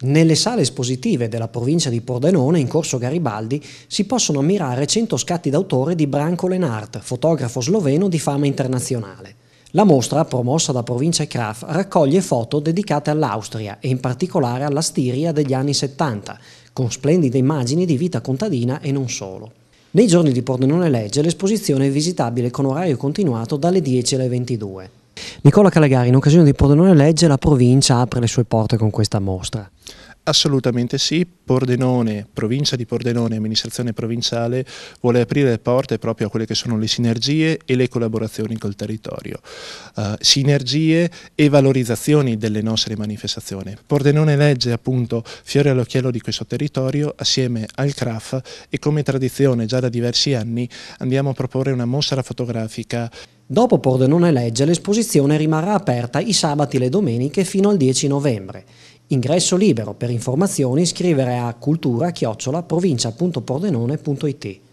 Nelle sale espositive della provincia di Pordenone, in corso Garibaldi, si possono ammirare 100 scatti d'autore di Branco Lenart, fotografo sloveno di fama internazionale. La mostra, promossa da Provincia Kraft, raccoglie foto dedicate all'Austria e in particolare alla Stiria degli anni 70, con splendide immagini di vita contadina e non solo. Nei giorni di Pordenone Legge l'esposizione è visitabile con orario continuato dalle 10 alle 22. Nicola Calagari, in occasione di Pordenone Legge, la provincia apre le sue porte con questa mostra. Assolutamente sì, Pordenone, provincia di Pordenone, amministrazione provinciale vuole aprire le porte proprio a quelle che sono le sinergie e le collaborazioni col territorio, uh, sinergie e valorizzazioni delle nostre manifestazioni. Pordenone legge appunto fiore all'occhiello di questo territorio assieme al CRAF e come tradizione già da diversi anni andiamo a proporre una mostra fotografica Dopo Pordenone Legge l'esposizione rimarrà aperta i sabati e le domeniche fino al 10 novembre. Ingresso libero, per informazioni scrivere a cultura-provincia.pordenone.it